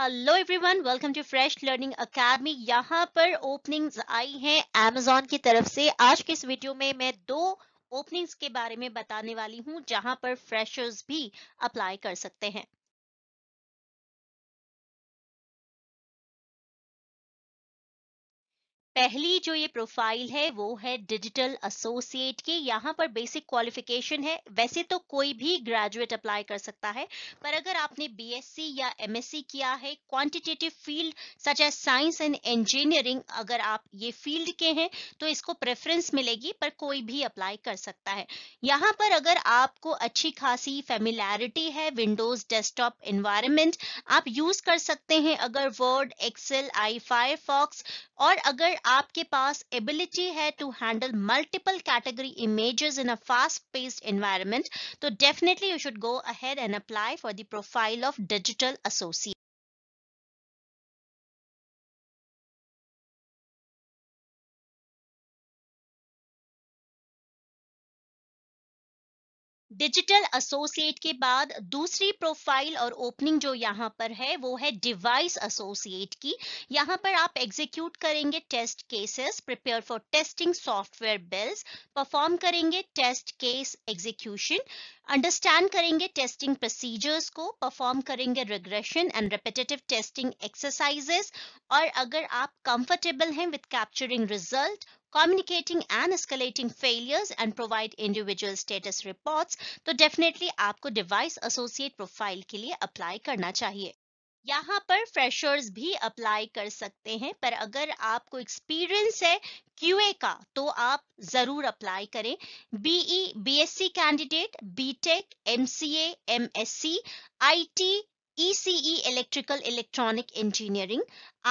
hello everyone welcome to fresh learning academy यहाँ पर openings आई हैं अमेजोन की तरफ से आज के इस वीडियो में मैं दो ओपनिंग्स के बारे में बताने वाली हूँ जहाँ पर फ्रेशर्स भी अप्लाई कर सकते हैं पहली जो ये प्रोफाइल है वो है डिजिटल एसोसिएट की यहाँ पर बेसिक क्वालिफिकेशन है वैसे तो कोई भी ग्रेजुएट अप्लाई कर सकता है पर अगर आपने बीएससी या एमएससी किया है quantitative field such as science and engineering अगर आप ये फील्ड के हैं तो इसको प्रेफरेंस मिलेगी पर कोई भी अप्लाई कर सकता है यहाँ पर अगर आपको अच्छी खासी फेमिलैरिटी है विंडोज डेस्कटॉप एनवायरमेंट आप यूज कर सकते हैं अगर वर्ड एक्सेल आई फायरफॉक्स और अगर आपके पास एबिलिटी है to handle multiple category images in a fast paced environment तो definitely you should go ahead and apply for the profile of digital associate digital associate के बाद दूसरी प्रोफाइल और ओपनिंग जो यहाँ पर है वो है डिवाइस एसोसिएट की यहाँ पर आप एग्जीक्यूट करेंगे test cases prepare for testing software builds perform करेंगे टेस्ट केस एग्जीक्यूशन अंडरस्टैंड करेंगे टेस्टिंग प्रोसीजर्स को परफॉर्म करेंगे regression and repetitive testing exercises और अगर आप कंफर्टेबल हैं with capturing result communicating and escalating failures and provide individual status reports तो definitely आपको डिवाइस एसोसिएट प्रोफाइल के लिए अप्लाई करना चाहिए यहाँ पर फ्रेशर्स भी अप्लाई कर सकते हैं पर अगर आपको एक्सपीरियंस है क्यूए का तो आप जरूर अप्लाई करें BE BSc candidate BTech MCA MSc IT ECE electrical electronic engineering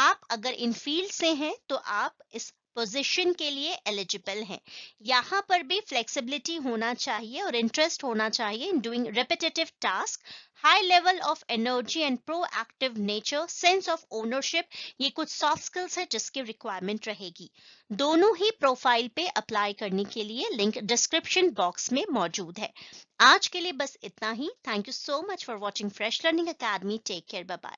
आप अगर इन फील्ड से हैं तो आप इस पोजीशन के लिए एलिजिबल हैं यहाँ पर भी फ्लेक्सिबिलिटी होना चाहिए और इंटरेस्ट होना चाहिए in doing repetitive task high level of energy and proactive nature sense of ownership ये कुछ सॉफ्ट स्किल्स है जिसकी रिक्वायरमेंट रहेगी दोनों ही प्रोफाइल पे अप्लाई करने के लिए लिंक डिस्क्रिप्शन बॉक्स में मौजूद है आज के लिए बस इतना ही thank you so much for watching fresh learning academy take care bye